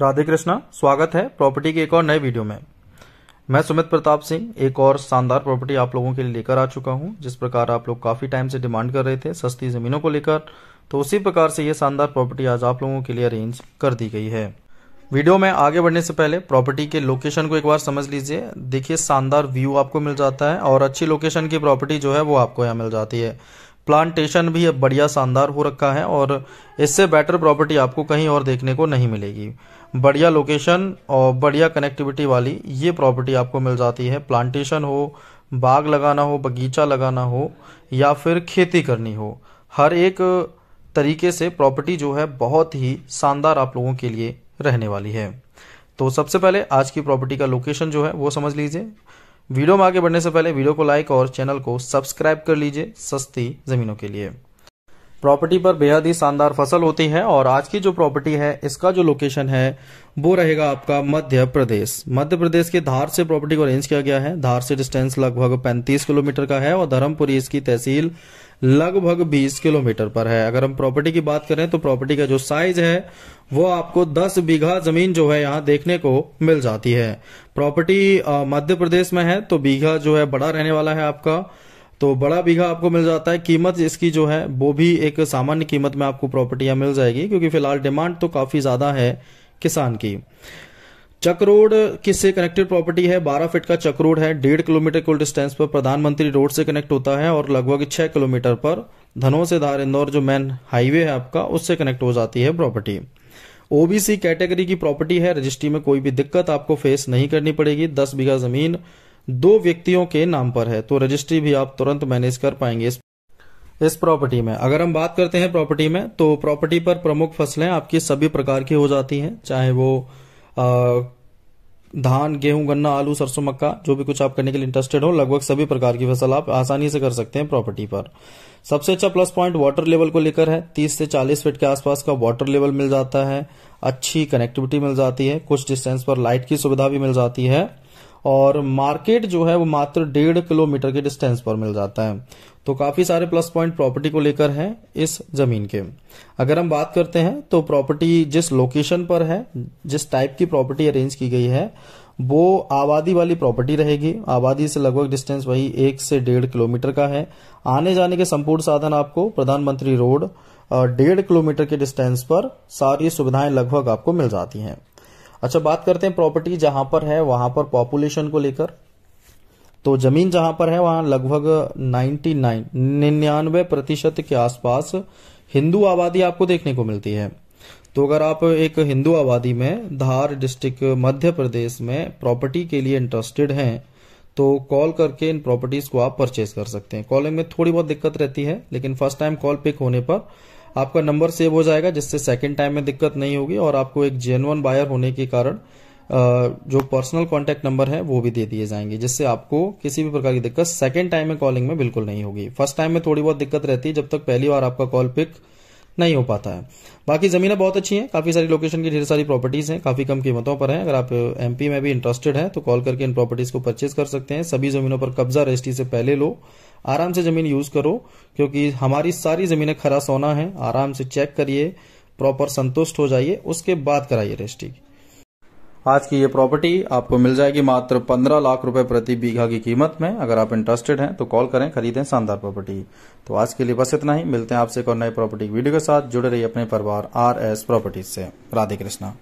राधे कृष्णा स्वागत है प्रॉपर्टी के एक और नए वीडियो में मैं सुमित प्रताप सिंह एक और शानदार प्रॉपर्टी आप लोगों के लिए लेकर आ चुका हूं जिस प्रकार आप लोग काफी टाइम से डिमांड कर रहे थे सस्ती जमीनों को लेकर तो उसी प्रकार से ये शानदार प्रॉपर्टी आज आप लोगों के लिए अरेंज कर दी गई है वीडियो में आगे बढ़ने से पहले प्रॉपर्टी के लोकेशन को एक बार समझ लीजिए देखिए शानदार व्यू आपको मिल जाता है और अच्छी लोकेशन की प्रॉपर्टी जो है वो आपको यहाँ मिल जाती है प्लांटेशन भी अब बढ़िया शानदार हो रखा है और इससे बेटर प्रॉपर्टी आपको कहीं और देखने को नहीं मिलेगी बढ़िया लोकेशन और बढ़िया कनेक्टिविटी वाली ये प्रॉपर्टी आपको मिल जाती है प्लांटेशन हो बाग लगाना हो बगीचा लगाना हो या फिर खेती करनी हो हर एक तरीके से प्रॉपर्टी जो है बहुत ही शानदार आप लोगों के लिए रहने वाली है तो सबसे पहले आज की प्रॉपर्टी का लोकेशन जो है वो समझ लीजिए वीडियो में आगे बढ़ने से पहले वीडियो को लाइक और चैनल को सब्सक्राइब कर लीजिए सस्ती ज़मीनों के लिए प्रॉपर्टी पर बेहद ही शानदार फसल होती है और आज की जो प्रॉपर्टी है इसका जो लोकेशन है वो रहेगा आपका मध्य प्रदेश मध्य प्रदेश के धार से प्रॉपर्टी को अरेंज किया गया है धार से डिस्टेंस लगभग 35 किलोमीटर का है और धर्मपुरी इसकी तहसील लगभग 20 किलोमीटर पर है अगर हम प्रॉपर्टी की बात करें तो प्रॉपर्टी का जो साइज है वो आपको 10 बीघा जमीन जो है यहाँ देखने को मिल जाती है प्रॉपर्टी मध्य प्रदेश में है तो बीघा जो है बड़ा रहने वाला है आपका तो बड़ा बीघा आपको मिल जाता है कीमत इसकी जो है वो भी एक सामान्य कीमत में आपको प्रॉपर्टियां मिल जाएगी क्योंकि फिलहाल डिमांड तो काफ़ी ज़्यादा है किसान की चक रोड किससे कनेक्टेड प्रॉपर्टी है 12 फीट का चक रोड है डेढ़ किलोमीटर कुल डिस्टेंस पर प्रधानमंत्री रोड से कनेक्ट होता है और लगभग छह किलोमीटर पर धनो से धार इंदौर जो मेन हाईवे है आपका उससे कनेक्ट हो जाती है प्रॉपर्टी ओबीसी कैटेगरी की प्रॉपर्टी है रजिस्ट्री में कोई भी दिक्कत आपको फेस नहीं करनी पड़ेगी दस बीघा जमीन दो व्यक्तियों के नाम पर है तो रजिस्ट्री भी आप तुरंत मैनेज कर पाएंगे इस इस प्रॉपर्टी में अगर हम बात करते हैं प्रॉपर्टी में तो प्रॉपर्टी पर प्रमुख फसलें आपकी सभी प्रकार की हो जाती हैं चाहे वो आ, धान गेहूं गन्ना आलू सरसों मक्का जो भी कुछ आप करने के लिए इंटरेस्टेड हो लगभग सभी प्रकार की फसल आप आसानी से कर सकते हैं प्रॉपर्टी पर सबसे अच्छा प्लस पॉइंट वाटर लेवल को लेकर है 30 से 40 फीट के आसपास का वाटर लेवल मिल जाता है अच्छी कनेक्टिविटी मिल जाती है कुछ डिस्टेंस पर लाइट की सुविधा भी मिल जाती है और मार्केट जो है वो मात्र डेढ़ किलोमीटर के डिस्टेंस पर मिल जाता है तो काफी सारे प्लस पॉइंट प्रॉपर्टी को लेकर है इस जमीन के अगर हम बात करते हैं तो प्रॉपर्टी जिस लोकेशन पर है जिस टाइप की प्रॉपर्टी अरेंज की गई है वो आबादी वाली प्रॉपर्टी रहेगी आबादी से लगभग डिस्टेंस वही एक से डेढ़ किलोमीटर का है आने जाने के संपूर्ण साधन आपको प्रधानमंत्री रोड डेढ़ किलोमीटर के डिस्टेंस पर सारी सुविधाएं लगभग आपको मिल जाती हैं अच्छा बात करते हैं प्रॉपर्टी जहां पर है वहां पर पॉपुलेशन को लेकर तो जमीन जहां पर है वहां लगभग 99 निन्यानवे प्रतिशत के आसपास हिंदू आबादी आपको देखने को मिलती है तो अगर आप एक हिंदू आबादी में धार डिस्ट्रिक्ट मध्य प्रदेश में प्रॉपर्टी के लिए इंटरेस्टेड हैं तो कॉल करके इन प्रॉपर्टीज को आप परचेज कर सकते हैं कॉलिंग में थोड़ी बहुत दिक्कत रहती है लेकिन फर्स्ट टाइम कॉल पिक होने पर आपका नंबर सेव हो जाएगा जिससे सेकेंड टाइम में दिक्कत नहीं होगी और आपको एक जेनवन बायर होने के कारण जो पर्सनल कॉन्टेक्ट नंबर है वो भी दे दिए जाएंगे जिससे आपको किसी भी प्रकार की दिक्कत सेकेंड टाइम में कॉलिंग में बिल्कुल नहीं होगी फर्स्ट टाइम में थोड़ी बहुत दिक्कत रहती है जब तक पहली बार आपका कॉल पिक नहीं हो पाता है बाकी ज़मीनें बहुत अच्छी हैं काफ़ी सारी लोकेशन की ढेर सारी प्रॉपर्टीज़ हैं काफ़ी कम कीमतों पर हैं अगर आप एम में भी इंटरेस्टेड हैं तो कॉल करके इन प्रॉपर्टीज़ को परचेज कर सकते हैं सभी ज़मीनों पर कब्जा रजिस्ट्री से पहले लो आराम से ज़मीन यूज़ करो क्योंकि हमारी सारी ज़मीनें खरा सोना है आराम से चेक करिए प्रॉपर संतुष्ट हो जाइए उसके बाद कराइए रजिस्ट्री आज की ये प्रॉपर्टी आपको मिल जाएगी मात्र पंद्रह लाख रुपए प्रति बीघा की कीमत में अगर आप इंटरेस्टेड हैं तो कॉल करें खरीदें शानदार प्रॉपर्टी तो आज के लिए बस इतना ही मिलते हैं आपसे एक और नई प्रॉपर्टी वीडियो के साथ जुड़े रहिए अपने परिवार आर एस प्रॉपर्टीज से राधे कृष्णा